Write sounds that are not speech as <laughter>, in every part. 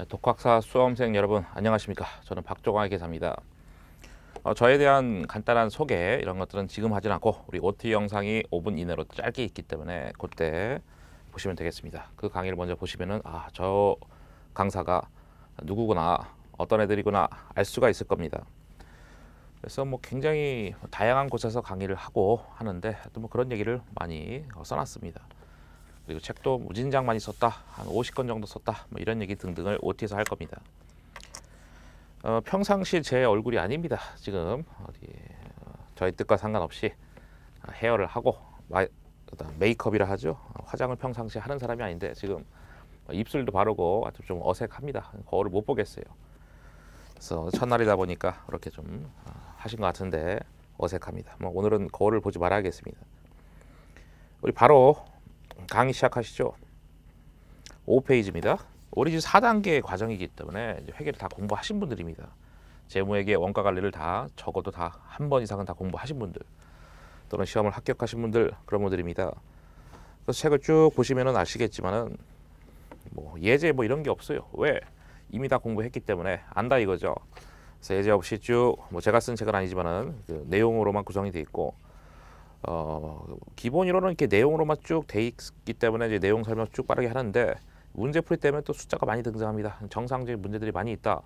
네, 독학사 수험생 여러분 안녕하십니까 저는 박종환 기사입니다 어, 저에 대한 간단한 소개 이런 것들은 지금 하진 않고 우리 OT 영상이 5분 이내로 짧게 있기 때문에 그때 보시면 되겠습니다 그 강의를 먼저 보시면은 아저 강사가 누구구나 어떤 애들이구나 알 수가 있을 겁니다 그래서 뭐 굉장히 다양한 곳에서 강의를 하고 하는데 또 뭐 그런 얘기를 많이 써놨습니다 그리고 책도 무진장 많이 썼다. 한 50권 정도 썼다. 뭐 이런 얘기 등등을 OT에서 할 겁니다. 어, 평상시 제 얼굴이 아닙니다. 지금 어디 어, 저희 뜻과 상관없이 어, 헤어를 하고 마, 메이크업이라 하죠. 어, 화장을 평상시 하는 사람이 아닌데 지금 뭐 입술도 바르고 좀 어색합니다. 거울을 못 보겠어요. 그래서 첫날이다 보니까 이렇게 좀 하신 것 같은데 어색합니다. 뭐 오늘은 거울을 보지 말아야겠습니다. 우리 바로 강의 시작하시죠. 5페이지입니다. 오리진 4단계 과정이기 때문에 회계를 다 공부하신 분들입니다. 재무회계 원가 관리를 다 적어도 다 한 번 이상은 다 공부하신 분들 또는 시험을 합격하신 분들 그런 분들입니다. 그래서 책을 쭉 보시면은 아시겠지만은 뭐 예제 뭐 이런 게 없어요. 왜? 이미 다 공부했기 때문에 안다 이거죠. 그래서 예제 없이 쭉뭐 제가 쓴 책은 아니지만은 그 내용으로만 구성이 돼 있고 어, 기본이론은 이렇게 내용으로만 쭉 돼 있기 때문에 이제 내용 설명 쭉 빠르게 하는데 문제풀이 때문에 또 숫자가 많이 등장합니다. 정상적인 문제들이 많이 있다.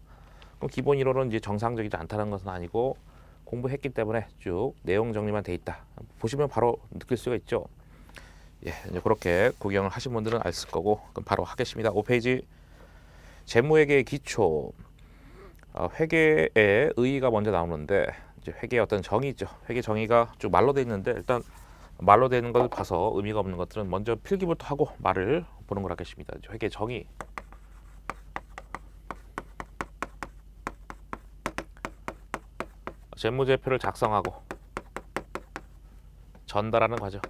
그럼 기본이론은 이제 정상적이지 않다는 것은 아니고 공부했기 때문에 쭉 내용 정리만 돼 있다. 보시면 바로 느낄 수가 있죠. 예, 이제 그렇게 구경을 하신 분들은 알을 거고 그럼 바로 하겠습니다. 5페이지 재무회계의 기초 어, 아, 회계의 의의가 먼저 나오는데 이제 회계의 어떤 정의 있죠. 회계 정의가 쭉 말로 돼 있는데 일단 말로 되는 것을 봐서 의미가 없는 것들은 먼저 필기부터 하고 말을 보는 걸 하겠습니다. 회계 정의 재무제표를 작성하고 전달하는 과정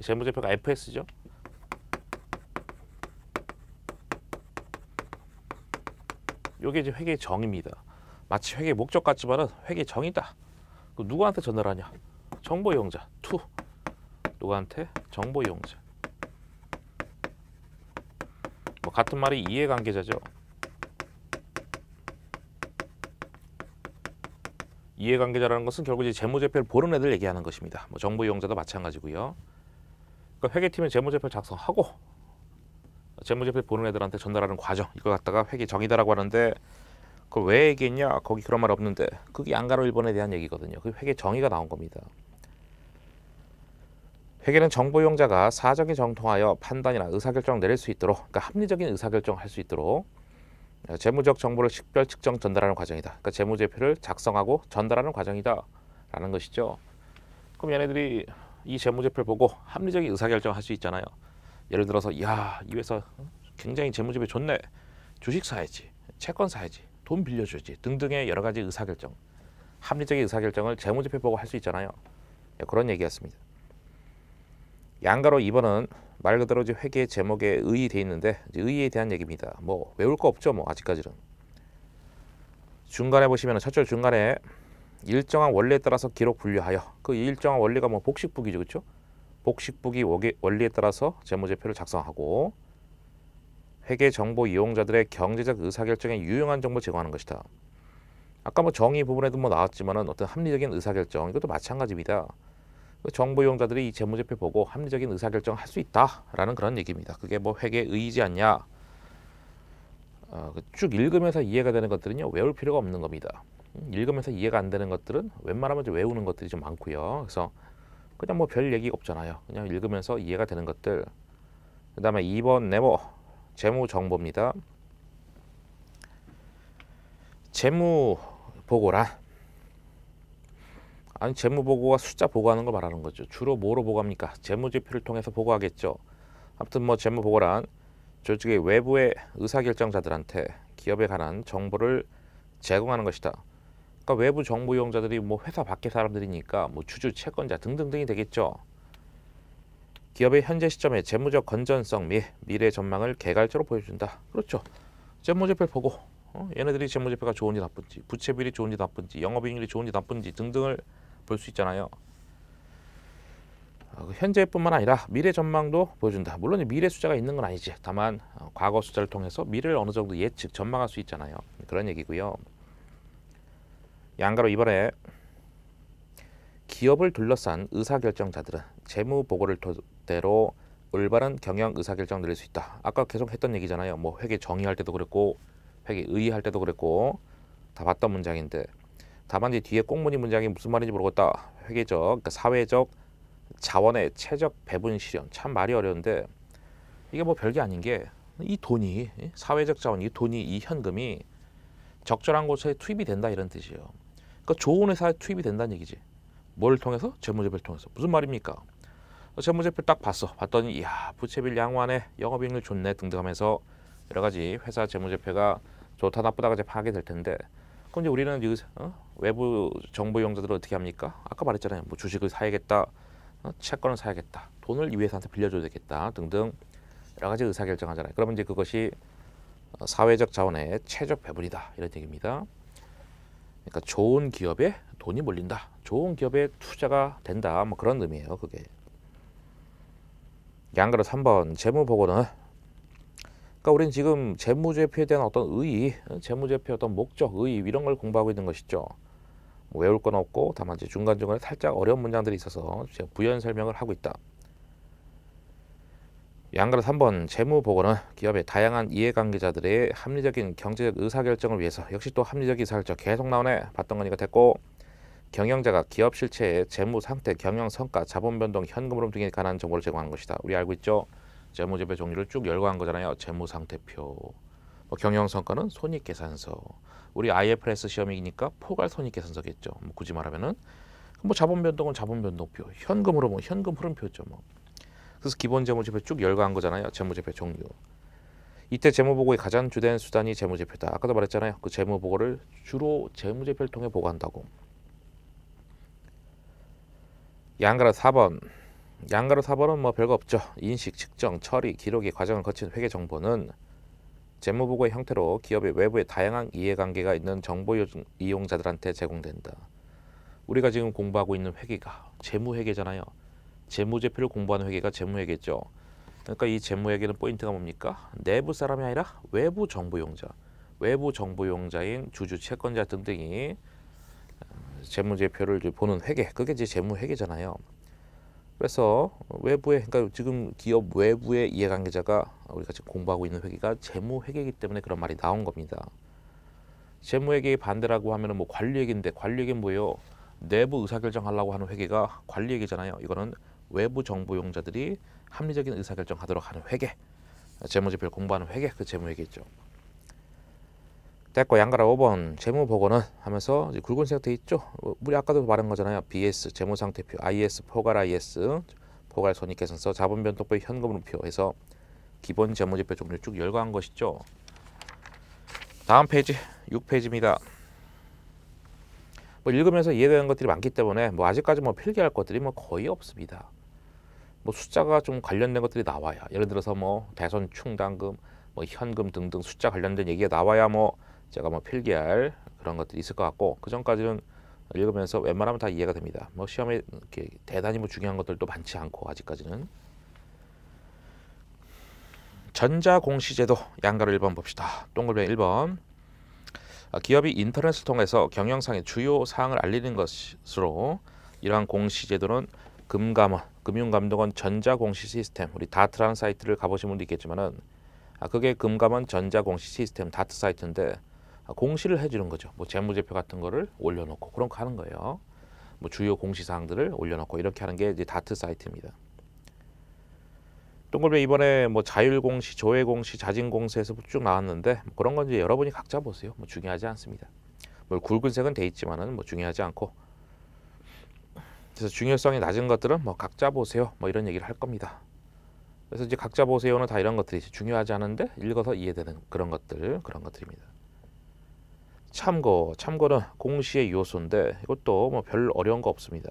재무제표가 FS죠. 이게 이제 회계 정입니다. 의 마치 회계 목적 같지만은 회계 정의다. 누구한테 전달하냐? 정보 이용자 투. 누구한테? 정보 이용자. 뭐 같은 말이 이해관계자죠. 이해관계자라는 것은 결국 이제 재무제표를 보는 애들 얘기하는 것입니다. 뭐 정보 이용자도 마찬가지고요. 그러니까 회계팀은 재무제표 작성하고 재무제표 보는 애들한테 전달하는 과정 이걸 갖다가 회계 정의다라고 하는데 그걸 왜 얘기했냐? 거기 그런 말 없는데. 그게 양가로 일본에 대한 얘기거든요. 그 회계 정의가 나온 겁니다. 회계는 정보 이용자가 사정에 정통하여 판단이나 의사결정 내릴 수 있도록, 그러니까 합리적인 의사결정 할수 있도록 어, 재무적 정보를 식별 측정 전달하는 과정이다. 그러니까 재무제표를 작성하고 전달하는 과정이다라는 것이죠. 그럼 얘네들이 이 재무제표를 보고 합리적인 의사결정 할수 있잖아요. 예를 들어서 야이 회사 어? 굉장히 재무제표 좋네. 주식 사야지, 채권 사야지. 돈 빌려주지 등등의 여러 가지 의사결정, 합리적인 의사결정을 재무제표 보고 할 수 있잖아요. 예, 그런 얘기였습니다. 양가로 2번은 말 그대로 이제 회계 제목에 의의 돼 있는데 의의에 대한 얘기입니다. 뭐 외울 거 없죠, 뭐 아직까지는. 중간에 보시면 첫줄 중간에 일정한 원리에 따라서 기록 분류하여 그 일정한 원리가 뭐 복식부기죠, 그렇죠? 복식부기 원리에 따라서 재무제표를 작성하고 회계 정보 이용자들의 경제적 의사결정에 유용한 정보 제공하는 것이다. 아까 뭐 정의 부분에도 뭐 나왔지만은 어떤 합리적인 의사결정 이것도 마찬가지입니다. 그 정보 이용자들이 이 재무제표 보고 합리적인 의사결정 할수 있다라는 그런 얘기입니다. 그게 뭐 회계의 지 않냐? 어, 그 쭉 읽으면서 이해가 되는 것들은요 외울 필요가 없는 겁니다. 음, 읽으면서 이해가 안 되는 것들은 웬만하면 좀 외우는 것들이 좀 많고요. 그래서 그냥 뭐 별 얘기 없잖아요. 그냥 읽으면서 이해가 되는 것들. 그 다음에 2번 네모 재무 정보입니다. 재무 보고란 아니 재무 보고가 숫자 보고하는 걸 말하는 거죠. 주로 뭐로 보고합니까? 재무 지표를 통해서 보고하겠죠. 아무튼 뭐 재무 보고란 조직의 외부의 의사결정자들한테 기업에 관한 정보를 제공하는 것이다. 그러니까 외부 정보 이용자들이 뭐 회사 밖의 사람들이니까 뭐 주주 채권자 등등등이 되겠죠. 기업의 현재 시점의 재무적 건전성 및 미래 전망을 개괄적으로 보여준다. 그렇죠. 재무제표 보고 어? 얘네들이 재무제표가 좋은지 나쁜지, 부채비율이 좋은지 나쁜지, 영업이익률이 좋은지 나쁜지 등등을 볼 수 있잖아요. 아, 그 현재뿐만 아니라 미래 전망도 보여준다. 물론 미래 숫자가 있는 건 아니지. 다만 어, 과거 숫자를 통해서 미래를 어느 정도 예측, 전망할 수 있잖아요. 그런 얘기고요. 양가로 이번에 기업을 둘러싼 의사결정자들은 재무보고를 대로 올바른 경영 의사결정 내릴 수 있다. 아까 계속 했던 얘기잖아요. 뭐 회계 정의할 때도 그랬고 회계 의의할 때도 그랬고 다 봤던 문장인데 다만 이제 뒤에 꽁무니 문장이 무슨 말인지 모르겠다. 회계적, 그러니까 사회적 자원의 최적 배분 실현. 참 말이 어려운데 이게 뭐 별게 아닌 게 이 돈이 사회적 자원, 이 돈이 이 현금이 적절한 곳에 투입이 된다 이런 뜻이에요. 그러니까 좋은 회사에 투입이 된다는 얘기지. 뭘 통해서? 재무제표를 통해서. 무슨 말입니까? 재무제표 딱 봤어. 봤더니 이야 부채빌 양호하네. 영업이익률 좋네 등등 하면서 여러 가지 회사 재무제표가 좋다 나쁘다가 이제 파악이 될 텐데 그럼 이제 우리는 이, 어? 외부 정보 이용자들을 어떻게 합니까? 아까 말했잖아요. 뭐 주식을 사야겠다. 어? 채권을 사야겠다. 돈을 이 회사한테 빌려줘야 되겠다 등등 여러 가지 의사결정하잖아요. 그러면 이제 그것이 어, 사회적 자원의 최적 배분이다 이런 얘기입니다. 그러니까 좋은 기업에 돈이 몰린다. 좋은 기업에 투자가 된다. 뭐 그런 의미예요. 그게. 양가로 3번 재무보고는 그러니까 우리는 지금 재무제표에 대한 어떤 의의, 재무제표 어떤 목적, 의의 이런 걸 공부하고 있는 것이죠. 뭐 외울 건 없고 다만 이제 중간중간에 살짝 어려운 문장들이 있어서 제가 부연 설명을 하고 있다. 양가로 3번 재무보고는 기업의 다양한 이해관계자들의 합리적인 경제적 의사결정을 위해서 역시 또 합리적 의사결정 계속 나오네. 봤던 거니까 됐고 경영자가 기업 실체의 재무 상태, 경영 성과, 자본 변동, 현금 흐름 등에 관한 정보를 제공하는 것이다. 우리 알고 있죠? 재무제표 종류를 쭉 열거한 거잖아요. 재무 상태표. 뭐 경영 성과는 손익 계산서. 우리 IFRS 시험이니까 포괄 손익 계산서겠죠. 뭐 굳이 말하면은 뭐 자본 변동은 자본 변동표, 현금 흐름은 뭐 현금 흐름표죠, 뭐. 그래서 기본 재무제표 쭉 열거한 거잖아요. 재무제표 종류. 이때 재무보고의 가장 주된 수단이 재무제표다. 아까도 말했잖아요. 그 재무보고를 주로 재무제표를 통해 보고한다고. 양가로 4번 양가로 4번은 뭐 별거 없죠. 인식, 측정, 처리, 기록의 과정을 거친 회계 정보는 재무보고의 형태로 기업의 외부에 다양한 이해관계가 있는 정보 이용자들한테 제공된다. 우리가 지금 공부하고 있는 회계가 재무회계잖아요. 재무제표를 공부하는 회계가 재무회계죠. 그러니까 이 재무회계는 포인트가 뭡니까? 내부 사람이 아니라 외부 정보 이용자, 외부 정보 이용자인 주주, 채권자 등등이 재무제표를 보는 회계, 그게 이제 재무회계잖아요. 그래서 외부의 그러니까 지금 기업 외부의 이해관계자가 우리가 지금 공부하고 있는 회계가 재무회계이기 때문에 그런 말이 나온 겁니다. 재무회계의 반대라고 하면은 뭐 관리회계인데 관리회계 는 뭐예요? 내부 의사결정하려고 하는 회계가 관리회계잖아요. 이거는 외부 정보용자들이 합리적인 의사결정하도록 하는 회계, 재무제표를 공부하는 회계, 그 재무회계죠. 있 됐고 양가라 5번 재무보고는 하면서 굵은색 돼 있죠. 어, 우리 아까도 말한 거잖아요. BS 재무상태표 IS 포괄 IS 포괄 손익계산서 자본변동법현금흐표 해서 기본 재무제표 종류 쭉 열거한 것이죠. 다음 페이지 6페이지입니다. 뭐 읽으면서 이해되는 것들이 많기 때문에 뭐 아직까지 뭐 필기할 것들이 뭐 거의 없습니다. 뭐 숫자가 좀 관련된 것들이 나와야 예를 들어서 뭐 대선 충당금, 뭐 현금 등등 숫자 관련된 얘기가 나와야 뭐 제가 뭐 필기할 그런 것들이 있을 것 같고 그 전까지는 읽으면서 웬만하면 다 이해가 됩니다. 뭐 시험에 이렇게 대단히 뭐 중요한 것들도 많지 않고 아직까지는 전자공시제도 양가를 1번 봅시다. 동글뱅 1번 아, 기업이 인터넷을 통해서 경영상의 주요 사항을 알리는 것으로 이러한 공시제도는 금감원, 금융감독원 전자공시 시스템, 우리 다트라는 사이트를 가보신 분도 있겠지만은 아, 그게 금감원 전자공시 시스템 다트 사이트인데 아, 공시를 해주는 거죠. 뭐 재무제표 같은 거를 올려놓고 그런 거 하는 거예요. 뭐 주요 공시사항들을 올려놓고 이렇게 하는 게 이제 다트 사이트입니다. 동글베 이번에 뭐 자율공시, 조회공시, 자진공시에서 쭉 나왔는데 뭐 그런 건 이제 여러분이 각자 보세요. 뭐 중요하지 않습니다. 뭐 굵은색은 돼 있지만은 뭐 중요하지 않고 그래서 중요성이 낮은 것들은 뭐 각자 보세요. 뭐 이런 얘기를 할 겁니다. 그래서 이제 각자 보세요는 다 이런 것들이 중요하지 않은데 읽어서 이해되는 그런 것들 그런 것들입니다. 참고, 참고는 공시의 요소인데 이것도 뭐 별 어려운 거 없습니다.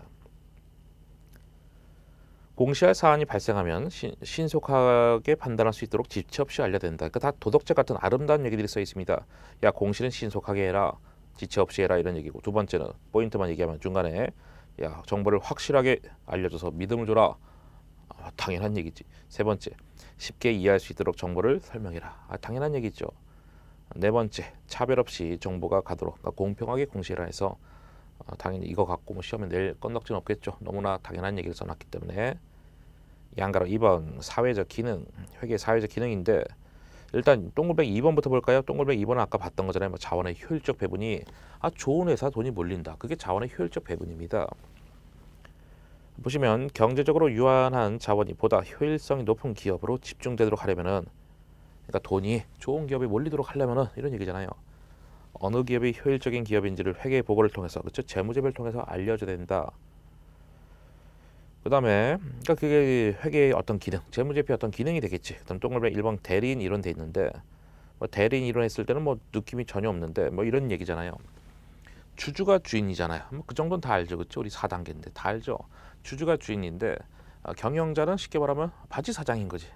공시할 사안이 발생하면 신, 속하게 판단할 수 있도록 지체 없이 알려야 된다. 그러니까 다 도덕적 같은 아름다운 얘기들이 써 있습니다. 야 공시는 신속하게 해라, 지체 없이 해라 이런 얘기고 두 번째는 포인트만 얘기하면 중간에 야 정보를 확실하게 알려줘서 믿음을 줘라. 아, 당연한 얘기지. 세 번째 쉽게 이해할 수 있도록 정보를 설명해라. 아, 당연한 얘기죠. 네 번째, 차별 없이 정보가 가도록 그러니까 공평하게 공시를 해서 어, 당연히 이거 갖고 뭐 시험에 낼건덕진 없겠죠. 너무나 당연한 얘기를 써놨기 때문에 양가로 2번 사회적 기능, 회계 사회적 기능인데 일단 동글뱅이 2번부터 볼까요? 동글뱅이 2번은 아까 봤던 거잖아요. 뭐 자원의 효율적 배분이 아 좋은 회사 돈이 몰린다. 그게 자원의 효율적 배분입니다. 보시면 경제적으로 유한한 자원이 보다 효율성이 높은 기업으로 집중되도록 하려면은 그러니까 돈이 좋은 기업에 몰리도록 하려면은 이런 얘기잖아요. 어느 기업이 효율적인 기업인지를 회계 보고를 통해서 그렇죠 재무제표를 통해서 알려줘야 된다. 그다음에 그러니까 그게 회계의 어떤 기능, 재무제표 어떤 기능이 되겠지. 그다음 동글뱅 일반 대리인 이론 돼 있는데 뭐 대리인 이론 했을 때는 뭐 느낌이 전혀 없는데 뭐 이런 얘기잖아요. 주주가 주인이잖아요. 뭐그 정도는 다 알죠, 그렇죠? 우리 4단계인데 다 알죠. 주주가 주인인데 아, 경영자는 쉽게 말하면 바지 사장인 거지.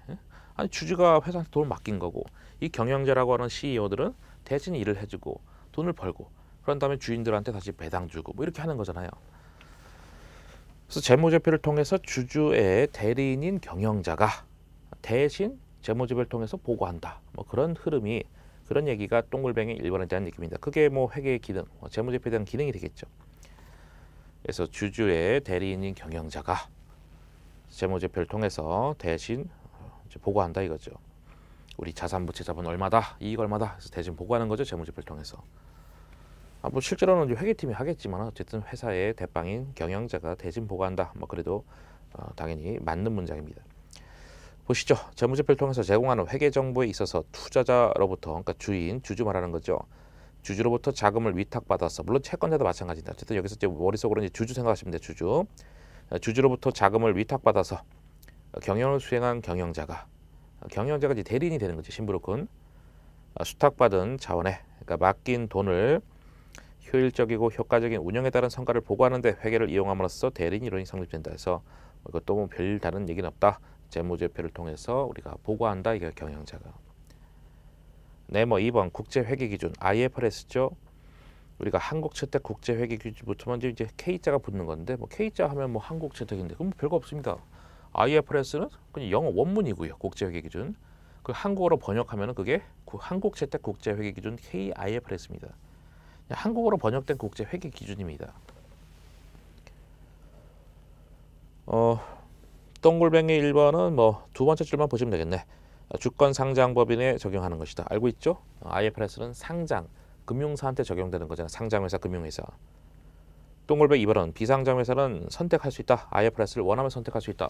아니 주주가 회사한테 돈을 맡긴 거고 이 경영자라고 하는 CEO들은 대신 일을 해주고 돈을 벌고 그런 다음에 주인들한테 다시 배당 주고 뭐 이렇게 하는 거잖아요. 그래서 재무제표를 통해서 주주의 대리인인 경영자가 대신 재무제표를 통해서 보고한다. 뭐 그런 흐름이 그런 얘기가 똥글뱅이 일반에 대한 느낌입니다. 그게 뭐 회계의 기능, 뭐 재무제표에 대한 기능이 되겠죠. 그래서 주주의 대리인인 경영자가 재무제표를 통해서 대신 보고한다 이거죠. 우리 자산 부채 자본 얼마다 이익 얼마다 그래서 대신 보고하는 거죠 재무제표를 통해서. 아, 뭐 실제로는 이제 회계팀이 하겠지만 어쨌든 회사의 대빵인 경영자가 대신 보고한다. 뭐 그래도 어, 당연히 맞는 문장입니다. 보시죠. 재무제표를 통해서 제공하는 회계 정보에 있어서 투자자로부터 그러니까 주인 주주 말하는 거죠. 주주로부터 자금을 위탁받아서 물론 채권자도 마찬가지입니다. 어쨌든 여기서 이제 머릿속으로 이제 주주 생각하시면 돼요. 주주. 어, 주주로부터 자금을 위탁받아서 경영을 수행한 경영자가 경영자가 이제 대리인이 되는 거죠 신부로군 아, 수탁받은 자원에 그러니까 맡긴 돈을 효율적이고 효과적인 운영에 따른 성과를 보고하는데 회계를 이용함으로써 대리인 이론이 성립된다 해서 뭐 이것도 뭐 별다른 얘기는 없다 재무제표를 통해서 우리가 보고한다 이게 경영자가 네뭐 2번 국제회계기준 IFRS죠 우리가 한국 채택 국제회계기준부터 먼저 이제 K자가 붙는 건데 뭐 K자 하면 뭐 한국 채택인데 그럼 별거 없습니다 IFRS는 그냥 영어 원문이고요. 국제회계 기준. 그 한국어로 번역하면 그게 한국 채택 국제회계 기준 KIFRS입니다. 한국어로 번역된 국제회계 기준입니다. 어, 똥골뱅이 1번은 뭐 두 번째 줄만 보시면 되겠네. 주권 상장 법인에 적용하는 것이다. 알고 있죠? IFRS는 상장, 금융사한테 적용되는 거잖아. 상장회사, 금융회사. 똥골뱅이 2번은 비상장회사는 선택할 수 있다. IFRS를 원하면 선택할 수 있다.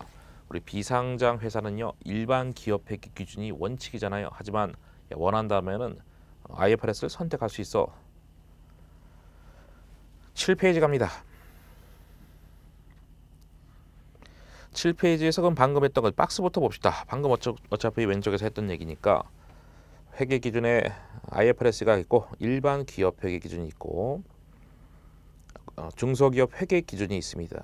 우리 비상장 회사는요 일반 기업 회계 기준이 원칙이잖아요. 하지만 예, 원한다면은 IFRS를 선택할 수 있어. 7페이지 갑니다. 7페이지에서 그럼 방금 했던 걸 박스부터 봅시다. 방금 어차, 피 왼쪽에서 했던 얘기니까 회계 기준에 IFRS가 있고 일반 기업 회계 기준이 있고 어, 중소기업 회계 기준이 있습니다.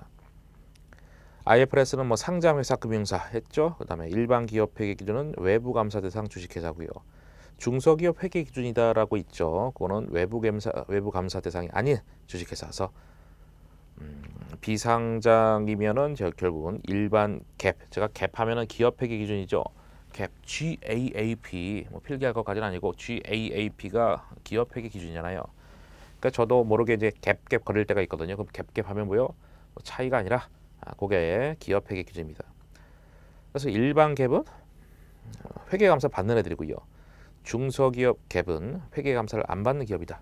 IFRS는 뭐 상장 회사 금융사 했죠. 그다음에 일반 기업 회계 기준은 외부 감사 대상 주식회사고요. 중소기업 회계 기준이다라고 있죠. 그거는 외부 감사 외부 감사 대상이 아닌 주식회사서 음, 비상장이면은 결국은 일반 갭 제가 갭하면은 기업 회계 기준이죠. 갭 GAAP 뭐 필기할 것까지는 아니고 GAAP가 기업 회계 기준이잖아요. 그러니까 저도 모르게 이제 갭갭 거릴 때가 있거든요. 그럼 갭갭 하면 뭐요? 뭐 차이가 아니라 아, 그게 기업 회계 기준입니다. 그래서 일반 갭은 어, 회계 감사 받는 애들이고요. 중소기업 갭은 회계 감사를 안 받는 기업이다.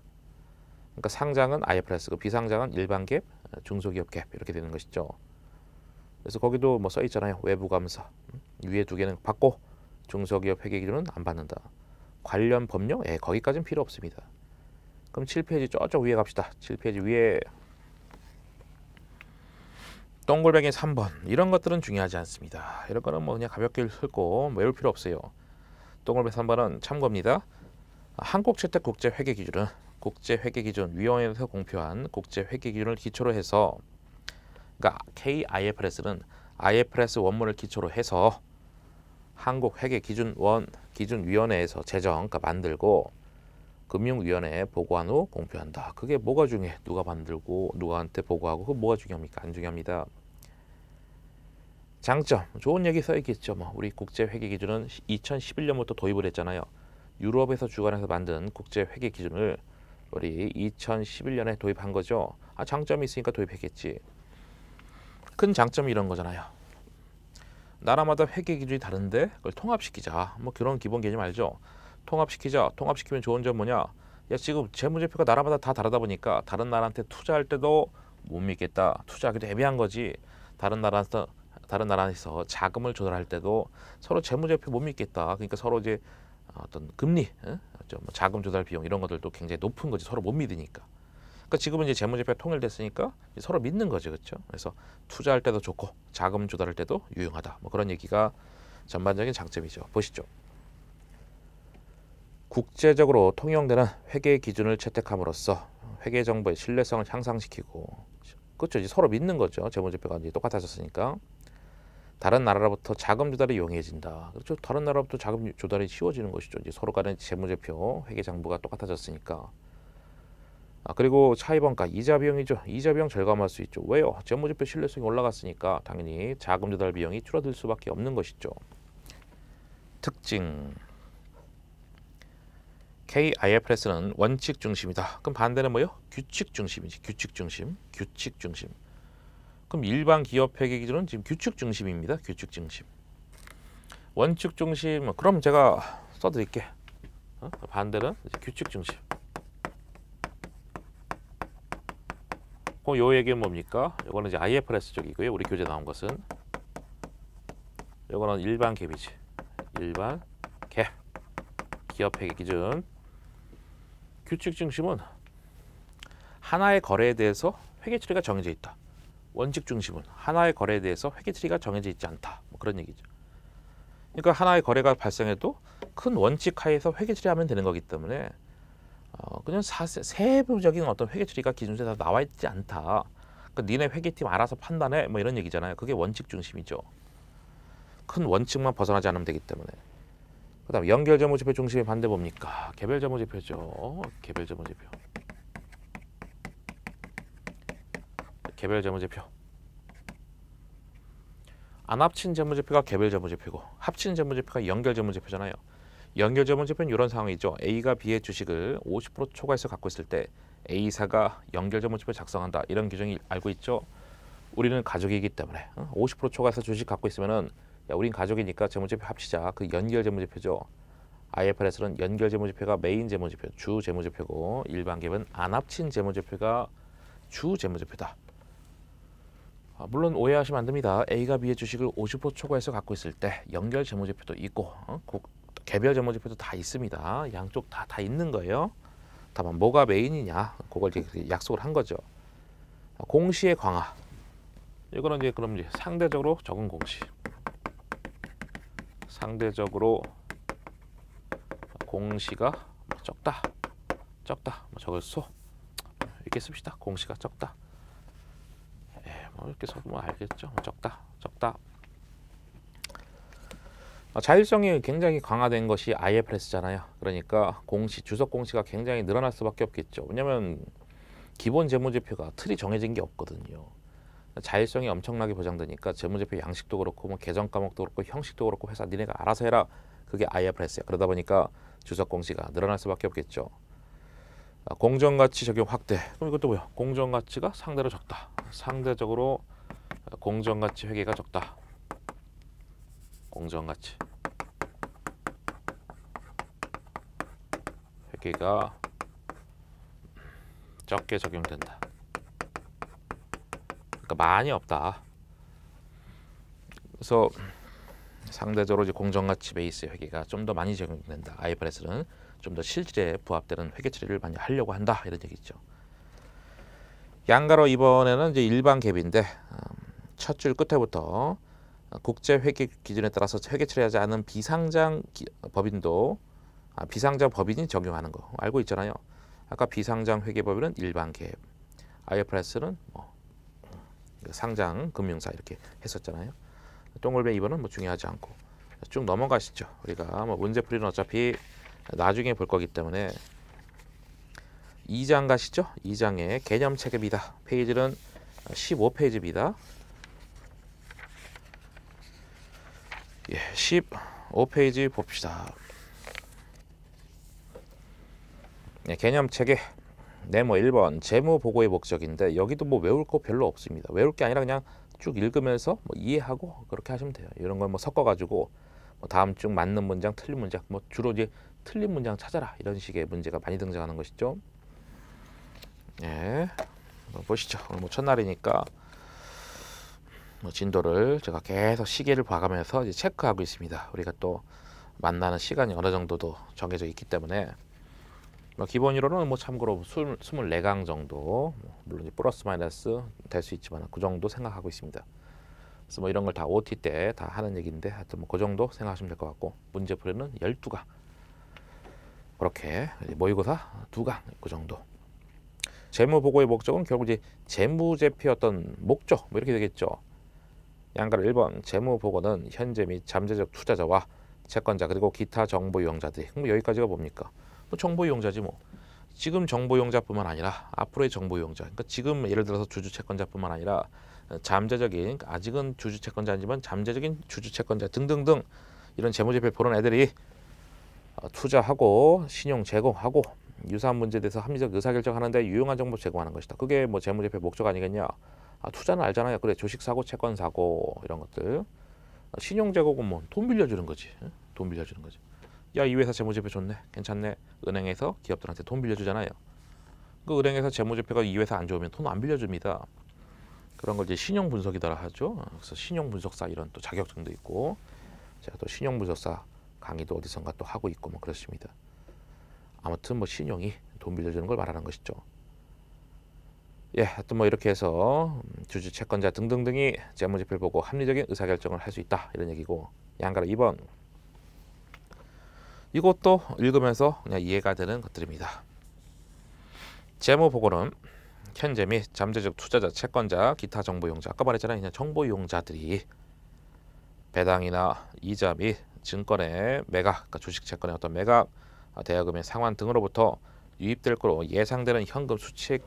그러니까 상장은 IFRS고 비상장은 일반 갭, 중소기업 갭 이렇게 되는 것이죠. 그래서 거기도 뭐 써 있잖아요. 외부 감사 음, 위에 두 개는 받고 중소기업 회계 기준은 안 받는다. 관련 법령? 예, 거기까지는 필요 없습니다. 그럼 7페이지 저쪽 위에 갑시다. 7페이지 위에 똥글뱅이 3번 이런 것들은 중요하지 않습니다. 이런 거는 뭐 그냥 가볍게 읽고 뭐 외울 필요 없어요. 똥골뱅이 3번은 참고입니다. 한국 채택 국제 회계 기준은 국제 회계 기준 위원회에서 공표한 국제 회계 기준을 기초로 해서 그러니까 KIFRS는 IFRS 원문을 기초로 해서 한국 회계 기준 원 기준 위원회에서 제정 그러니까 만들고 금융위원회에 보고한 후 공표한다. 그게 뭐가 중요해? 누가 만들고 누구한테 보고하고 그 뭐가 중요합니까? 안 중요합니다. 장점 좋은 얘기 써있겠죠. 뭐 우리 국제 회계 기준은 2011년부터 도입을 했잖아요. 유럽에서 주관해서 만든 국제 회계 기준을 우리 2011년에 도입한 거죠. 아 장점이 있으니까 도입했겠지. 큰 장점이 이런 거잖아요. 나라마다 회계 기준이 다른데 그걸 통합시키자. 뭐 그런 기본 개념 알죠? 통합시키자. 통합시키면 좋은 점 뭐냐? 야 지금 재무제표가 나라마다 다 다르다 보니까 다른 나라한테 투자할 때도 못 믿겠다. 투자하기도 애매한 거지. 다른 나라에서 다른 나라에서 자금을 조달할 때도 서로 재무제표 못 믿겠다. 그러니까 서로 이제 어떤 금리, 좀 뭐 자금 조달 비용 이런 것들도 굉장히 높은 거지 서로 못 믿으니까. 그러니까 지금은 이제 재무제표가 통일됐으니까 서로 믿는 거죠, 그렇죠? 그래서 투자할 때도 좋고 자금 조달할 때도 유용하다. 뭐 그런 얘기가 전반적인 장점이죠. 보시죠. 국제적으로 통용되는 회계 기준을 채택함으로써 회계 정보의 신뢰성을 향상시키고 그렇죠. 이제 서로 믿는 거죠. 재무제표가 이제 똑같아졌으니까. 다른 나라로부터 자금 조달이 용이해진다. 그렇죠. 다른 나라로부터 자금 조달이 쉬워지는 것이죠. 이제 서로 간의 재무제표, 회계 장부가 똑같아졌으니까. 아, 그리고 차입원가 이자 비용이죠. 이자 비용 절감할 수 있죠. 왜요? 재무제표 신뢰성이 올라갔으니까 당연히 자금 조달 비용이 줄어들 수밖에 없는 것이죠. 특징 KIFS는 r 원칙 중심이다. 그럼 반대는 뭐요? 규칙 중심이지. 규칙 중심, 규칙 중심. 그럼 일반 기업 회계 기준은 지금 규칙 중심입니다. 규칙 중심. 원칙 중심. 그럼 제가 써드릴게. 어? 반대는 규칙 중심. 그럼 요 얘기는 뭡니까? 이거는 이제 IFRS 쪽이고요. 우리 교재 나온 것은 이거는 일반 갭이지. 일반 갭. 기업 회계 기준. 규칙 중심은 하나의 거래에 대해서 회계 처리가 정해져 있다. 원칙 중심은 하나의 거래에 대해서 회계 처리가 정해져 있지 않다. 뭐 그런 얘기죠. 그러니까 하나의 거래가 발생해도 큰 원칙 하에서 회계 처리하면 되는 거기 때문에 어, 그냥 사세, 세부적인 어떤 회계 처리가 기준서에 다 나와 있지 않다. 그 니네 회계팀 알아서 판단해 뭐 이런 얘기잖아요. 그게 원칙 중심이죠. 큰 원칙만 벗어나지 않으면 되기 때문에. 그다음 연결 점호 지표 중심의 반대 뭡니까? 개별 점호 지표죠. 개별 점호 지표. 개별 점호 지표. 안 합친 점호 지표가 개별 점호 지표고 합친 점호 지표가 연결 점호 지표잖아요. 연결 점호 지표는 이런 상황이죠. A가 B의 주식을 50% 초과해서 갖고 있을 때 A사가 연결 점호 지표 작성한다. 이런 규정이 알고 있죠. 우리는 가족이기 때문에 50% 초과해서 주식 갖고 있으면은 야, 우린 가족이니까 재무제표 합치자. 그 연결 재무제표죠. IFRS는 연결 재무제표가 메인 재무제표, 주 재무제표고 일반 갭은 안 합친 재무제표가 주 재무제표다. 아, 물론 오해하시면 안 됩니다. A가 B의 주식을 50% 초과해서 갖고 있을 때 연결 재무제표도 있고 어? 개별 재무제표도 다 있습니다. 양쪽 다 다 있는 거예요. 다만 뭐가 메인이냐 그걸 이제 그 약속을 한 거죠. 공시의 강화 이거는 이제 그럼 이제 상대적으로 적은 공시 상대적으로 공시가 적다 적다 뭐 적을소 이렇게 씁시다 공시가 적다 예, 뭐 이렇게 써보면 알겠죠 뭐 적다 적다 아, 자율성이 굉장히 강화된 것이 IFRS잖아요. 그러니까 공시 주석 공시가 굉장히 늘어날 수밖에 없겠죠. 왜냐면 기본 재무제표가 틀이 정해진 게 없거든요. 자율성이 엄청나게 보장되니까 재무제표 양식도 그렇고 뭐 계정 과목도 그렇고 형식도 그렇고 회사 니네가 알아서 해라. 그게 IFRS야. 그러다 보니까 주석 공시가 늘어날 수밖에 없겠죠. 아, 공정가치 적용 확대. 그럼 이것도 뭐야? 공정가치가 상대로 적다. 상대적으로 아, 공정가치 회계가 적다. 공정가치 회계가 적게 적용된다. 그러니까 많이 없다. 그래서 상대적으로 이제 공정가치 베이스 회계가 좀 더 많이 적용된다. 아이프레는좀 더 실질에 부합되는 회계 처리를 많이 하려고 한다. 이런 얘기죠. 양가로 이번에는 이제 일반 갭인데 음, 첫줄 끝에부터 국제 회계 기준에 따라서 회계 처리하지 않은 비상장 기, 법인도 아, 비상장 법인이 적용하는 거 알고 있잖아요. 아까 비상장 회계법인은 일반 갭, IFRS는 뭐 상장 금융사 이렇게 했었잖아요. 똥골배 2번은 뭐 중요하지 않고 쭉 넘어가시죠. 우리가 뭐 문제풀이는 어차피 나중에 볼 거기 때문에 2장 가시죠. 2장의 개념 체계입니다. 페이지는 15페이지입니다. 예, 15페이지 봅시다. 예, 개념 체계 네모 1번 뭐 재무 보고의 목적인데 여기도 뭐 외울 거 별로 없습니다. 외울 게 아니라 그냥 쭉 읽으면서 뭐 이해하고 그렇게 하시면 돼요. 이런 걸 뭐 섞어가지고 뭐 다음 중 맞는 문장, 틀린 문장, 뭐 주로 이제 틀린 문장 찾아라 이런 식의 문제가 많이 등장하는 것이죠. 예, 보시죠. 오늘 뭐 첫날이니까 뭐 진도를 제가 계속 시계를 봐가면서 체크하고 있습니다. 우리가 또 만나는 시간이 어느 정도도 정해져 있기 때문에 뭐 기본이로는 뭐 참고로 2 4강 정도 뭐 물론 플러스 마이너스 될 수 있지만 그 정도 생각하고 있습니다. 그래서 뭐 이런 걸다 OT 때 다 하는 얘기인데 하여튼 뭐 그 정도 생각하시면 될 것 같고 문제 풀이는 12강 그렇게 모의고사 2강 그 정도 재무보고의 목적은 결국 이제 재무제표 어떤 목적 뭐 이렇게 되겠죠. 양가로 1번 재무보고는 현재 및 잠재적 투자자와 채권자 그리고 기타 정보 이용자들이 뭐 여기까지가 뭡니까? 뭐 정보 이용자지 뭐. 지금 정보 이용자뿐만 아니라 앞으로의 정보 이용자. 그러니까 지금 예를 들어서 주주 채권자뿐만 아니라 어, 잠재적인 아직은 주주 채권자지만 잠재적인 주주 채권자 등등등 이런 재무제표 보는 애들이 어, 투자하고 신용 제공하고 유사한 문제에 대해서 합리적 의사결정하는데 유용한 정보 제공하는 것이다. 그게 뭐 재무제표 목적 아니겠냐. 아, 투자는 알잖아요. 그래 주식 사고 채권 사고 이런 것들. 어, 신용 제공은 뭐 돈 빌려주는 거지. 돈 빌려주는 거지. 야이 회사 재무제표 좋네 괜찮네 은행에서 기업들한테 돈 빌려주잖아요 그 은행에서 재무제표가 이 회사 안 좋으면 돈 안 빌려줍니다 그런 걸 이제 신용 분석이라 하죠 그래서 신용 분석사 이런 또 자격증도 있고 제가 또 신용 분석사 강의도 어디선가 또 하고 있고 뭐 그렇습니다 아무튼 뭐 신용이 돈 빌려주는 걸 말하는 것이죠 예, 하여튼 뭐 이렇게 해서 음, 주주 채권자 등등등이 재무제표를 보고 합리적인 의사결정을 할 수 있다 이런 얘기고 양가로 2번 이것도 읽으면서 그냥 이해가 되는 것들입니다. 재무 보고는 현재 및 잠재적 투자자, 채권자, 기타 정보 이용자 아까 말했잖아요. 그냥 정보 이용자들이 배당이나 이자 및 증권의 매각, 그러니까 주식 채권의 어떤 매각, 대여금의 상환 등으로부터 유입될 것으로 예상되는 현금 수칙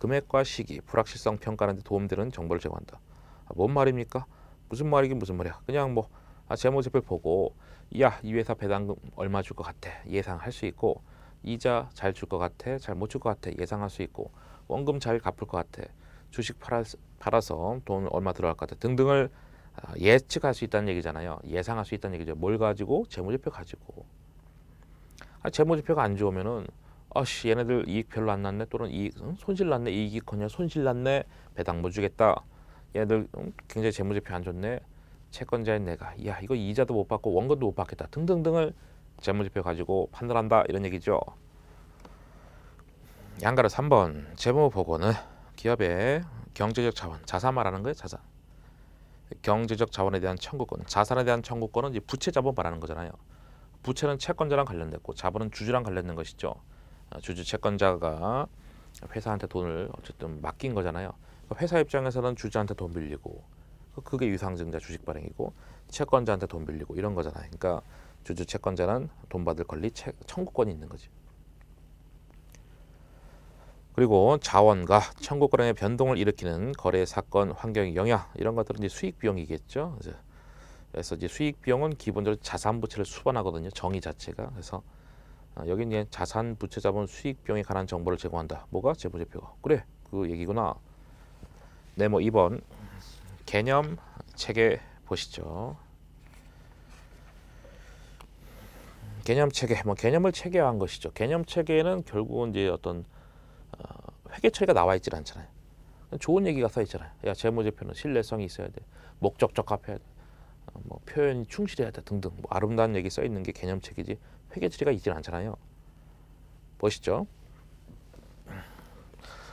금액과 시기, 불확실성 평가하는 데 도움되는 정보를 제공한다. 아, 뭔 말입니까? 무슨 말이긴 무슨 말이야. 그냥 뭐 아, 재무제표 보고 야이 회사 배당금 얼마 줄 것 같아 예상할 수 있고 이자 잘 줄 것 같아 잘 못 줄 것 같아 예상할 수 있고 원금 잘 갚을 것 같아 주식 팔아서, 팔아서 돈 얼마 들어갈 것 같아 등등을 아, 예측할 수 있다는 얘기잖아요 예상할 수 있다는 얘기죠 뭘 가지고 재무제표 가지고 아, 재무제표가 안 좋으면은 아씨 얘네들 이익 별로 안 났네 또는 이익 응? 손실 났네 이익이 커냐 손실 났네 배당 못 주겠다 얘네들 응? 굉장히 재무제표 안 좋네 채권자인 내가 야 이거 이자도 못 받고 원금도 못 받겠다 등등등을 재무제표 가지고 판단한다 이런 얘기죠. 양가로 3번 재무보고는 기업의 경제적 자원 자산 말하는 거예요 자산. 경제적 자원에 대한 청구권 자산에 대한 청구권은 이제 부채 자본 말하는 거잖아요. 부채는 채권자랑 관련됐고 자본은 주주랑 관련된 것이죠. 어, 주주 채권자가 회사한테 돈을 어쨌든 맡긴 거잖아요. 그러니까 회사 입장에서는 주주한테 돈 빌리고 그게 유상증자 주식 발행이고 채권자한테 돈 빌리고 이런 거잖아요. 그러니까 주주 채권자는돈 받을 권리 채, 청구권이 있는 거지. 그리고 자원과 청구 권의 변동을 일으키는 거래 사건, 환경의 영향 이런 것들은 이제 수익 비용이겠죠. 그래서 이제 수익 비용은 기본적으로 자산 부채를 수반하거든요. 정의 자체가 그래서 아, 여기 이제 자산 부채 자본 수익 비용에 관한 정보를 제공한다. 뭐가 재무제표가 그래 그 얘기구나. 네모 2번 개념 체계 보시죠. 개념 체계, 뭐 개념을 체계화한 것이죠. 개념 체계는 결국은 이제 어떤 어, 회계 처리가 나와 있질 않잖아요. 좋은 얘기가 써 있잖아요. 야 재무제표는 신뢰성이 있어야 돼, 목적 적합해야 돼, 어, 뭐 표현이 충실해야 돼 등등 뭐 아름다운 얘기 써 있는 게 개념 체계지 회계 처리가 있질 않잖아요. 보시죠.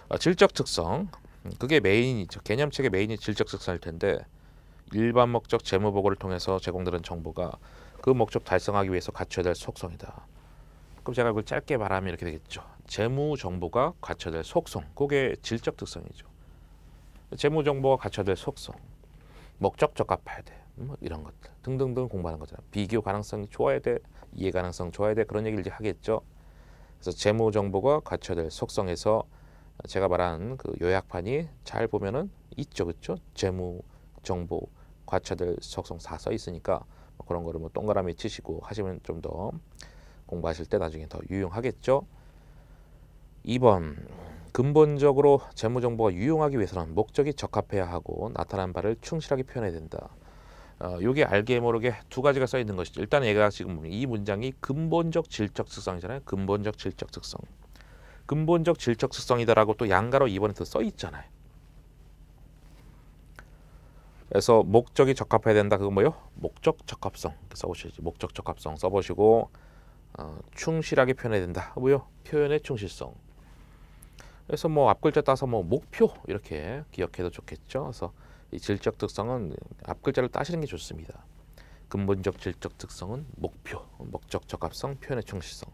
어, 질적 특성, 음, 그게 메인이죠. 개념책의 메인이 질적 석사일 텐데 일반 목적 재무 보고를 통해서 제공되는 정보가 그 목적 달성하기 위해서 갖춰야 될 속성이다. 그럼 제가 그걸 짧게 말하면 이렇게 되겠죠. 재무 정보가 갖춰야 될 속성. 그게 질적 특성이죠. 재무 정보가 갖춰야 될 속성. 목적 적합해야 돼. 뭐 이런 것들 등등등 공부하는 거잖아요. 비교 가능성이 좋아야 돼. 이해 가능성 좋아야 돼. 그런 얘기를 이제 하겠죠. 그래서 재무 정보가 갖춰야 될 속성에서 제가 말한 그 요약판이 잘 보면은 있죠, 그렇죠? 재무, 정보, 과차들 적성 다써 있으니까 뭐 그런 거를 뭐 동그라미 치시고 하시면 좀 더 공부하실 때 나중에 더 유용하겠죠. 2번 근본적으로 재무 정보가 유용하기 위해서는 목적이 적합해야 하고 나타난 바를 충실하게 표현해야 된다. 어, 요게 알게 모르게 두 가지가 써 있는 것이죠. 일단 얘가 지금 이 문장이 근본적 질적 특성이잖아요. 근본적 질적 특성. 근본적 질적 특성이다라고 또 양가로 이번에 또 써 있잖아요. 그래서 목적이 적합해야 된다. 그거 뭐요? 목적 적합성 써보시지. 목적 적합성 써보시고 어, 충실하게 표현해야 된다. 뭐요? 표현의 충실성. 그래서 뭐 앞글자 따서 뭐 목표 이렇게 기억해도 좋겠죠. 그래서 이 질적 특성은 앞글자를 따시는 게 좋습니다. 근본적 질적 특성은 목표, 목적 적합성, 표현의 충실성.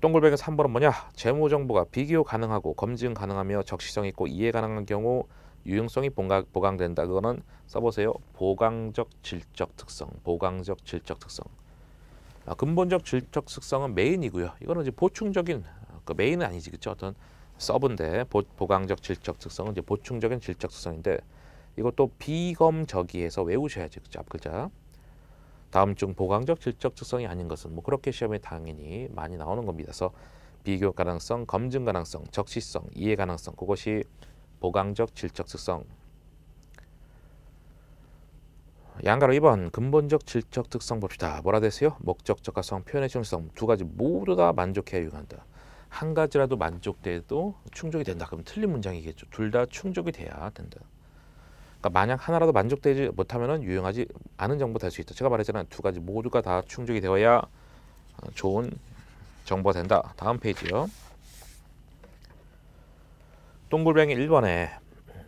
동글뱅이 3번은 뭐냐? 재무정보가 비교 가능하고 검증 가능하며 적시성 있고 이해 가능한 경우 유용성이 보강, 된다 그거는 써보세요. 보강적 질적 특성, 보강적 질적 특성. 아, 근본적 질적 특성은 메인이고요. 이거는 이제 보충적인 그 메인은 아니지 그죠 어떤 서브인데 보, 보강적 질적 특성은 이제 보충적인 질적 특성인데 이것도 비검적이에서 외우셔야지 그죠 앞 글자. 다음 중 보강적 질적 특성이 아닌 것은 뭐 그렇게 시험에 당연히 많이 나오는 겁니다. 그래서 비교 가능성, 검증 가능성, 적시성, 이해 가능성 그것이 보강적 질적 특성 양가로 2번 근본적 질적 특성 봅시다. 뭐라 되세요 목적적 합성 표현의 충성 두 가지 모두 다 만족해야 유효한다. 한 가지라도 만족돼도 충족이 된다. 그럼 틀린 문장이겠죠. 둘 다 충족이 돼야 된다. 그러니까 만약 하나라도 만족되지 못하면은 유용하지 않은 정보 될 수 있다. 제가 말했잖아요. 두 가지 모두가 다 충족이 되어야 어, 좋은 정보가 된다. 다음 페이지요. 동굴뱅이 1번에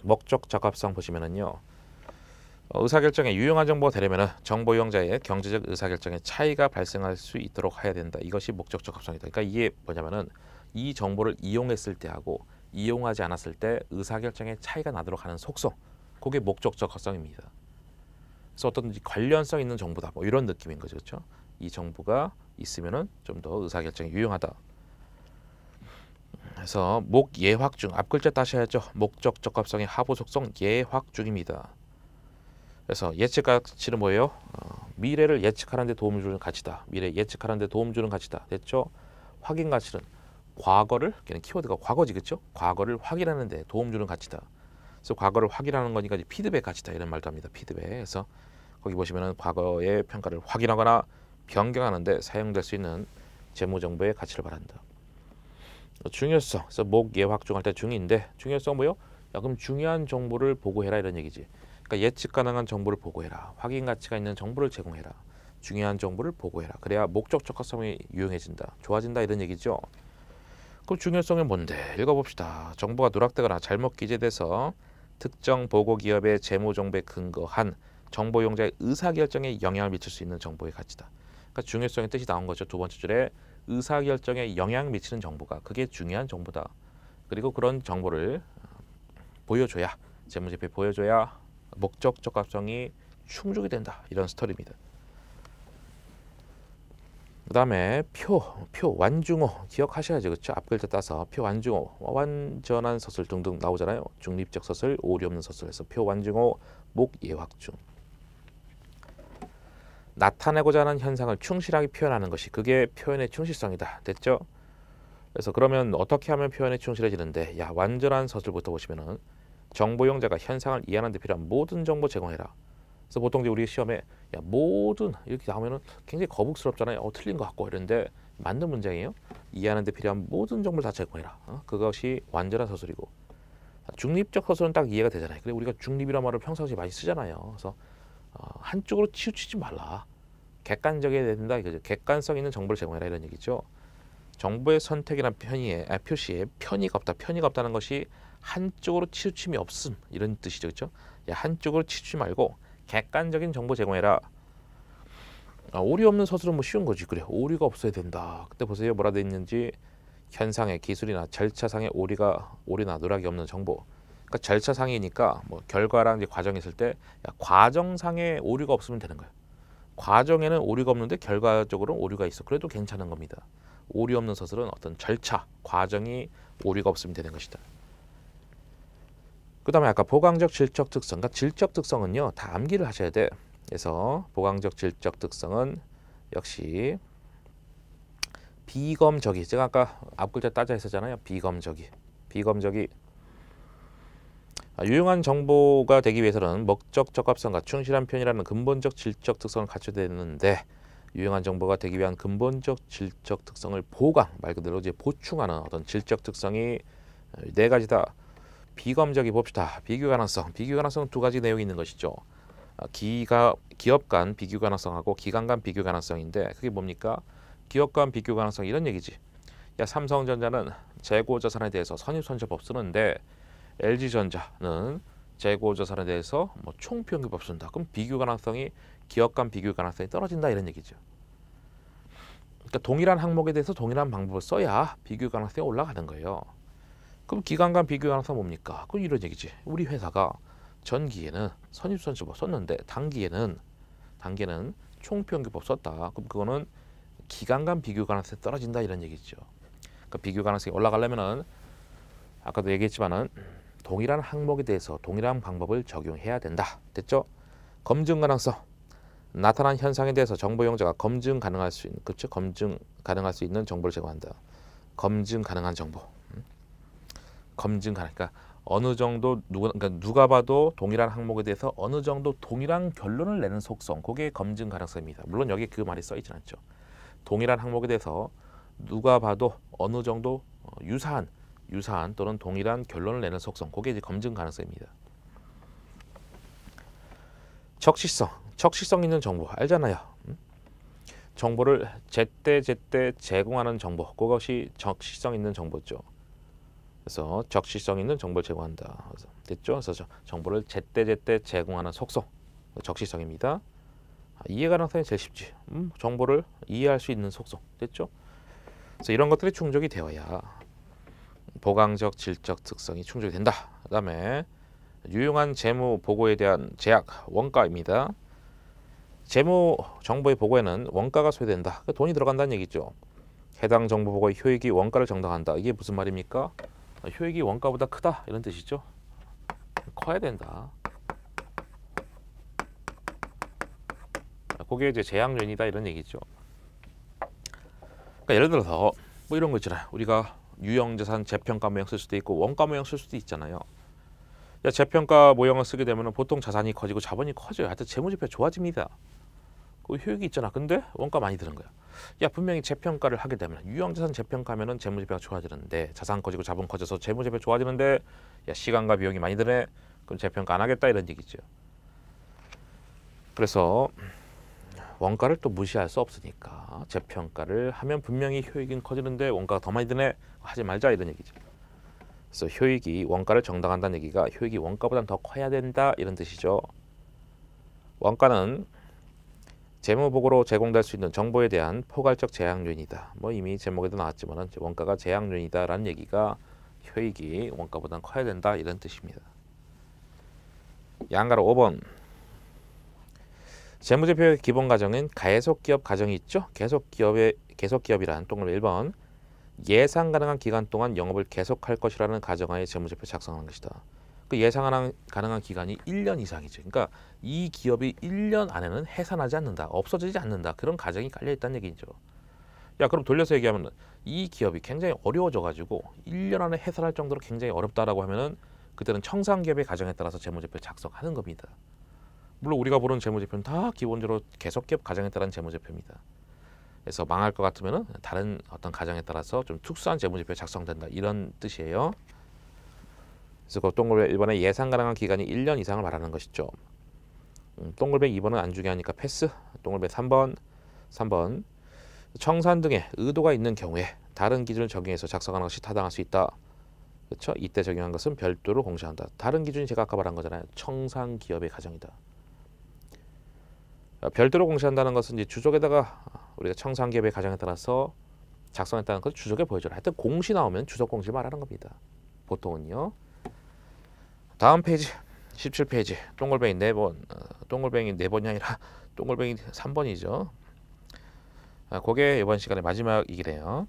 목적 적합성 보시면은요. 어, 의사결정에 유용한 정보가 되려면 정보 이용자의 경제적 의사결정에 차이가 발생할 수 있도록 해야 된다. 이것이 목적 적합성이다. 그러니까 이게 뭐냐면은 이 정보를 이용했을 때하고 이용하지 않았을 때 의사결정에 차이가 나도록 하는 속성 그게 목적적 각성입니다. 그래서 어떤 관련성 있는 정보다 뭐 이런 느낌인 거죠, 그렇죠? 이 정보가 있으면좀더 의사결정이 유용하다. 그래서 목 예확중 앞 글자 따셔야죠. 목적 적합성의 하부 속성 예확중입니다. 그래서 예측 가치는 뭐예요? 어, 미래를 예측하는 데 도움을 주는 가치다. 미래 예측하는 데 도움 주는 가치다. 됐죠? 확인 가치는 과거를 그냥 키워드가 과거지 그렇죠? 과거를 확인하는 데 도움 주는 가치다. 그래서 과거를 확인하는 거니까 이제 피드백 같이다 이런 말도 합니다. 피드백. 그래서 거기 보시면은 과거의 평가를 확인하거나 변경하는데 사용될 수 있는 재무정보의 가치를 말한다. 어, 중요성. 그래서 목 예확중할 때 중인데 중요성 뭐요? 야 그럼 중요한 정보를 보고해라 이런 얘기지. 그러니까 예측 가능한 정보를 보고해라. 확인 가치가 있는 정보를 제공해라. 중요한 정보를 보고해라. 그래야 목적 적합성이 유용해진다. 좋아진다 이런 얘기죠. 그럼 중요성이 뭔데? 읽어봅시다. 정보가 누락되거나 잘못 기재돼서 특정 보고 기업의 재무 정보에 근거한 정보 용자의 의사 결정에 영향을 미칠 수 있는 정보의 가치다. 그러니까 중요성의 뜻이 나온 거죠. 두 번째 줄에 의사 결정에 영향 미치는 정보가 그게 중요한 정보다. 그리고 그런 정보를 보여줘야 재무제표에 보여줘야 목적 적합성이 충족이 된다 이런 스토리입니다. 그 다음에 표, 표, 완중호 기억하셔야지 그렇죠? 앞글자 따서 표, 완중호 완전한 서술 등등 나오잖아요. 중립적 서술, 오류 없는 서술에서 표, 완중호 목, 예확중. 나타내고자 하는 현상을 충실하게 표현하는 것이 그게 표현의 충실성이다. 됐죠? 그래서 그러면 어떻게 하면 표현에 충실해지는데 야 완전한 서술부터 보시면은 정보 용자가 현상을 이해하는 데 필요한 모든 정보 제공해라. 그래서 보통 이제 우리 시험에 야, 모든 이렇게 나오면은 굉장히 거북스럽잖아요. 어, 틀린 것 같고 이런데 맞는 문장이에요. 이해하는 데 필요한 모든 정보를 다 제공해라. 어? 그것이 완전한 서술이고 중립적 서술은 딱 이해가 되잖아요. 근데 우리가 중립이란 말을 평상시 많이 쓰잖아요. 그래서 어, 한쪽으로 치우치지 말라. 객관적이어야 된다 이거죠. 객관성 있는 정보를 제공해라 이런 얘기죠. 정보의 선택이란 편의에 아, 표시에 편의가 없다. 편의가 없다는 것이 한쪽으로 치우침이 없음 이런 뜻이죠, 그렇죠? 야, 한쪽으로 치우치지 말고 객관적인 정보 제공해라. 아, 오류 없는 서술은 뭐 쉬운 거지. 그래 오류가 없어야 된다. 그때 보세요 뭐라 돼 있는지 현상의 기술이나 절차상의 오류가 오류나 누락이 없는 정보. 그러니까 절차상이니까 뭐 결과랑 이제 과정이 있을 때 야, 과정상의 오류가 없으면 되는 거예요. 과정에는 오류가 없는데 결과적으로 오류가 있어. 그래도 괜찮은 겁니다. 오류 없는 서술은 어떤 절차, 과정이 오류가 없으면 되는 것이다. 그 다음에 아까 보강적 질적 특성과 그러니까 질적 특성은요 다 암기를 하셔야 돼 그래서 보강적 질적 특성은 역시 비검적이 제가 아까 앞글자 따져 했었잖아요 비검적이 비검적이 아, 유용한 정보가 되기 위해서는 목적 적합성과 충실한 편이라는 근본적 질적 특성을 갖춰야 되는데 유용한 정보가 되기 위한 근본적 질적 특성을 보강 말 그대로 이제 보충하는 어떤 질적 특성이 네 가지다 비검적이 봅시다. 비교 가능성. 비교 가능성은 두 가지 내용이 있는 것이죠. 아, 기가, 기업 간 비교 가능성하고 기관 간 비교 가능성인데 그게 뭡니까? 기업 간 비교 가능성 이런 얘기지. 야 삼성전자는 재고 자산에 대해서 선입선처법 쓰는데 LG전자는 재고 자산에 대해서 뭐 총평균법 쓴다. 그럼 비교 가능성이 기업 간 비교 가능성이 떨어진다 이런 얘기죠. 그러니까 동일한 항목에 대해서 동일한 방법을 써야 비교 가능성이 올라가는 거예요. 그럼 기관간 비교하면서 뭡니까? 그럼 이런 얘기지. 우리 회사가 전기에는 선입선출법 썼는데 단기에는 단기는 총평균법 썼다. 그럼 그거는 기간간 비교 가능성이 떨어진다 이런 얘기죠. 그 비교 가능성이 올라가려면은 아까도 얘기했지만은 동일한 항목에 대해서 동일한 방법을 적용해야 된다. 됐죠? 검증 가능성 나타난 현상에 대해서 정보 용자가 검증 가능할 수 있는 그렇죠? 검증 가능할 수 있는 정보를 제공한다. 검증 가능한 정보. 검증 가니까 능 어느 정도 누가 그러니까 누가 봐도 동일한 항목에 대해서 어느 정도 동일한 결론을 내는 속성 그게 검증 가능성입니다. 물론 여기 그 말이 써 있진 않죠. 동일한 항목에 대해서 누가 봐도 어느 정도 어, 유사한 유사한 또는 동일한 결론을 내는 속성 그게 이제 검증 가능성입니다. 적시성 적시성 있는 정보 알잖아요. 음? 정보를 제때 제때 제공하는 정보 그것이 적시성 있는 정보죠. 그래서 적시성 있는 정보를 제공한다. 그래서 됐죠? 그래서 정보를 제때제때 제공하는 속성, 적시성입니다. 아, 이해 가능성이 제일 쉽지. 음, 정보를 이해할 수 있는 속성, 됐죠? 그래서 이런 것들이 충족이 되어야 보강적 질적 특성이 충족이 된다. 그다음에 유용한 재무 보고에 대한 제약 원가입니다. 재무 정보의 보고에는 원가가 소요된다. 그러니까 돈이 들어간다는 얘기죠. 해당 정보 보고의 효익이 원가를 정당한다. 이게 무슨 말입니까? 아, 효익이 원가보다 크다 이런 뜻이죠. 커야 된다. 아, 그게 이제 제약년이다 이런 얘기죠. 그러니까 예를 들어서 뭐 이런 거 있잖아요. 우리가 유형자산 재평가 모형 쓸 수도 있고 원가 모형 쓸 수도 있잖아요. 재평가 모형을 쓰게 되면 보통 자산이 커지고 자본이 커져요. 하여튼 재무지표 좋아집니다. 그 효익이 있잖아. 근데 원가 많이 드는 거야. 야 분명히 재평가를 하게 되면 유형자산 재평가면은 재무제표가 좋아지는데 자산 커지고 자본 커져서 재무제표 좋아지는데 야 시간과 비용이 많이 드네. 그럼 재평가 안 하겠다 이런 얘기죠. 그래서 원가를 또 무시할 수 없으니까 재평가를 하면 분명히 효익은 커지는데 원가가 더 많이 드네 하지 말자 이런 얘기죠. 그래서 효익이 원가를 정당한다는 얘기가 효익이 원가보다더 커야 된다 이런 뜻이죠. 원가는 재무보고로 제공될 수 있는 정보에 대한 포괄적 재학률이다. 뭐 이미 제목에도 나왔지만 원가가 재학률이다라는 얘기가 효익이 원가보다 커야 된다 이런 뜻입니다. 양가로 5번 재무제표의 기본 가정은 계속기업 가정이 있죠. 계속기업의 계속기업이란 동그라미 1번 예상 가능한 기간 동안 영업을 계속할 것이라는 가정하에 재무제표 작성하는 것이다. 그 예상 가능한 기간이 1년 이상이죠. 그러니까 이 기업이 1년 안에는 해산하지 않는다, 없어지지 않는다 그런 가정이 깔려 있다는 얘기죠. 야 그럼 돌려서 얘기하면 이 기업이 굉장히 어려워져 가지고 1년 안에 해산할 정도로 굉장히 어렵다라고 하면은 그때는 청산기업의 가정에 따라서 재무제표 작성하는 겁니다. 물론 우리가 보는 재무제표는 다 기본적으로 계속기업 가정에 따른 재무제표입니다. 그래서 망할 것같으면 다른 어떤 가정에 따라서 좀 특수한 재무제표 작성된다 이런 뜻이에요. 그래서 그 동글배 1번의 예상 가능한 기간이 1년 이상을 말하는 것이죠. 음, 동글배 2번은 안중게 하니까 패스. 동글배 3번, 3번. 청산 등의 의도가 있는 경우에 다른 기준을 적용해서 작성하는 것이 타당할 수 있다. 그렇죠? 이때 적용한 것은 별도로 공시한다. 다른 기준이 제가 아까 말한 거잖아요. 청산 기업의 가정이다. 어, 별도로 공시한다는 것은 이제 주족에다가 우리가 청산 기업의 가정에 따라서 작성했다는 것을 주족에 보여줘라. 하여튼 공시 나오면 주석 공시 말하는 겁니다. 보통은요. 다음 페이지 17페이지 동글뱅이 4번 어, 동글뱅이 4번이 아니라 <laughs> 동글뱅이 3번이죠 아, 그게 이번 시간의 마지막이기래요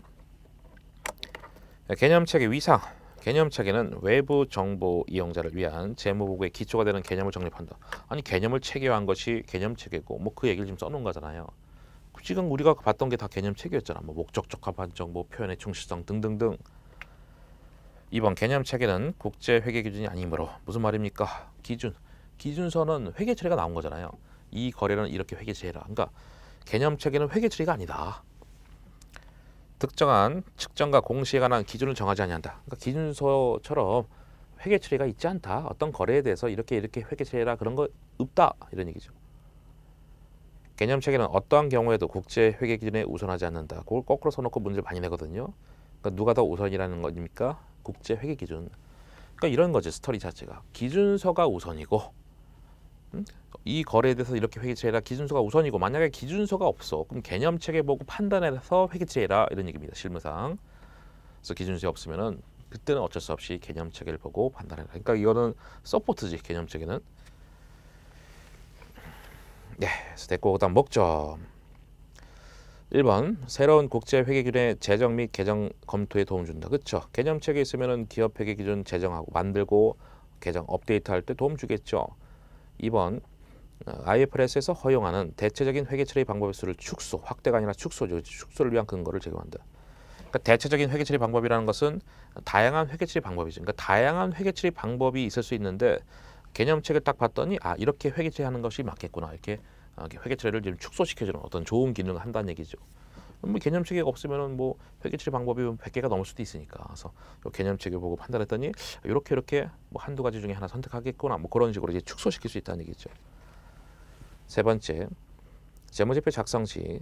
네, 개념체계 위상 개념체계는 외부 정보 이용자를 위한 재무보고의 기초가 되는 개념을 정립한다 아니 개념을 체계화한 것이 개념체계고 뭐 그 얘기를 지 써놓은 거잖아요 지금 우리가 봤던 게 다 개념체계였잖아 뭐 목적적 합한 정보 표현의 충실성 등등등 이번 개념 체계는 국제 회계 기준이 아니므로 무슨 말입니까? 기준. 기준서는 회계 처리가 나온 거잖아요. 이 거래는 이렇게 회계 처리라. 그러니까 개념 체계는 회계 처리가 아니다. 특정한 측정과 공시에 관한 기준을 정하지 아니한다. 그러니까 기준서처럼 회계 처리가 있지 않다. 어떤 거래에 대해서 이렇게 이렇게 회계 처리라 그런 거 없다. 이런 얘기죠. 개념 체계는 어떠한 경우에도 국제 회계 기준에 우선하지 않는다. 그걸 거꾸로 써놓고 문제를 많이 내거든요. 그러니까 누가 더 우선이라는 것입니까? 국제 회계 기준. 그러니까 이런 거지 스토리 자체가 기준서가 우선이고 음? 이 거래에 대해서 이렇게 회계체계라 기준서가 우선이고 만약에 기준서가 없어 그럼 개념 체계 보고 판단해서 회계체계라 이런 얘기입니다 실무상. 그래서 기준서 없으면은 그때는 어쩔 수 없이 개념 체계를 보고 판단해라. 그러니까 이거는 서포트지 개념 체계는. 네, 그래서 됐고 그다음 목적. 1번 새로운 국제회계기준의 제정 및 개정 검토에 도움 준다. 그렇죠. 개념책에 있으면 은 기업회계 기준 제정하고 만들고 개정 업데이트할 때 도움 주겠죠. 2번 IFRS에서 어, 허용하는 대체적인 회계 처리 방법의 수를 축소, 확대가 아니라 축소죠. 축소를 위한 근거를 제공한다. 그러니까 대체적인 회계 처리 방법이라는 것은 다양한 회계 처리 방법이죠. 그러니까 다양한 회계 처리 방법이 있을 수 있는데 개념책을 딱 봤더니 아 이렇게 회계 처리하는 것이 맞겠구나 이렇게 아, 회계 처리를 지금 축소시켜주는 어떤 좋은 기능을 한다는 얘기죠. 뭐 개념 체계가 없으면뭐 회계 처리 방법이 100개가 뭐 넘을 수도 있으니까. 그래서 요 개념 체계 보고 판단했더니 이렇게 이렇게 뭐 한두 가지 중에 하나 선택하겠구나. 뭐 그런 식으로 이제 축소시킬 수 있다는 얘기죠. 세 번째, 재무제표 작성 시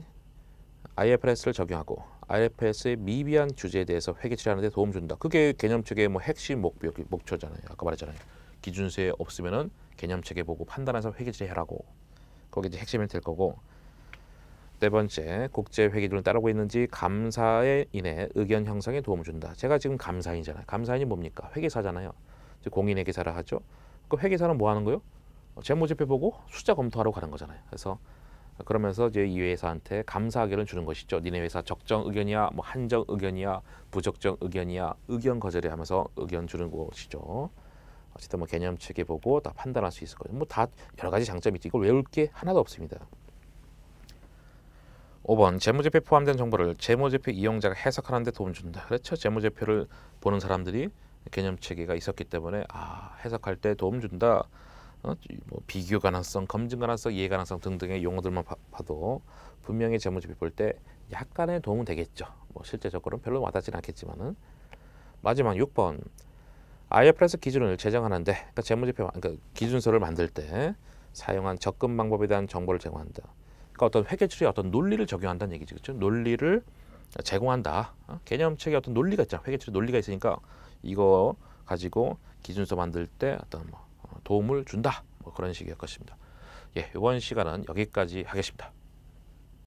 IFRS를 적용하고 IFRS의 미비한 주제에 대해서 회계 처리하는 데 도움 준다. 그게 개념 체계의 뭐 핵심 목표, 목표잖아요. 아까 말했잖아요. 기준세 없으면 개념 체계 보고 판단해서 회계 처리하라고. 거기 이제 핵심이 될 거고 네 번째 국제 회계기준을 따르고 있는지 감사에 인해 의견 형성에 도움을 준다. 제가 지금 감사인이잖아요. 감사인이 뭡니까? 회계사잖아요. 공인의 계사를 하죠. 그 회계사는 뭐 하는 거요? 재무제표 보고 숫자 검토하러 가는 거잖아요. 그래서 그러면서 이제 이 회사한테 감사 의견을 주는 것이죠. 니네 회사 적정 의견이야, 뭐 한정 의견이야, 부적정 의견이야, 의견 거절이 하면서 의견 주는 것이죠. 어쨌든 뭐 개념 체계 보고 다 판단할 수 있을 거예요. 뭐 다 여러 가지 장점이 있죠. 이걸 외울 게 하나도 없습니다. 5번 재무제표 포함된 정보를 재무제표 이용자가 해석하는 데 도움 준다. 그렇죠. 재무제표를 보는 사람들이 개념 체계가 있었기 때문에 아 해석할 때 도움 준다. 어, 뭐 비교 가능성, 검증 가능성, 이해 가능성 등등의 용어들만 봐, 도 분명히 재무제표 볼 때 약간의 도움은 되겠죠. 뭐 실제적으로는 별로 와닿지는 않겠지만은 마지막 6번 IFRS 기준을 제정하는데 그러니까 재무제표 그러니까 기준서를 만들 때 사용한 접근 방법에 대한 정보를 제공한다. 그러니까 어떤 회계처리 어떤 논리를 적용한다는 얘기죠. 그렇죠? 논리를 제공한다. 어? 개념 책에 어떤 논리가 있잖아. 회계처리 논리가 있으니까 이거 가지고 기준서 만들 때 어떤 뭐 어, 도움을 준다. 뭐 그런 식이었 것입니다. 예, 이번 시간은 여기까지 하겠습니다.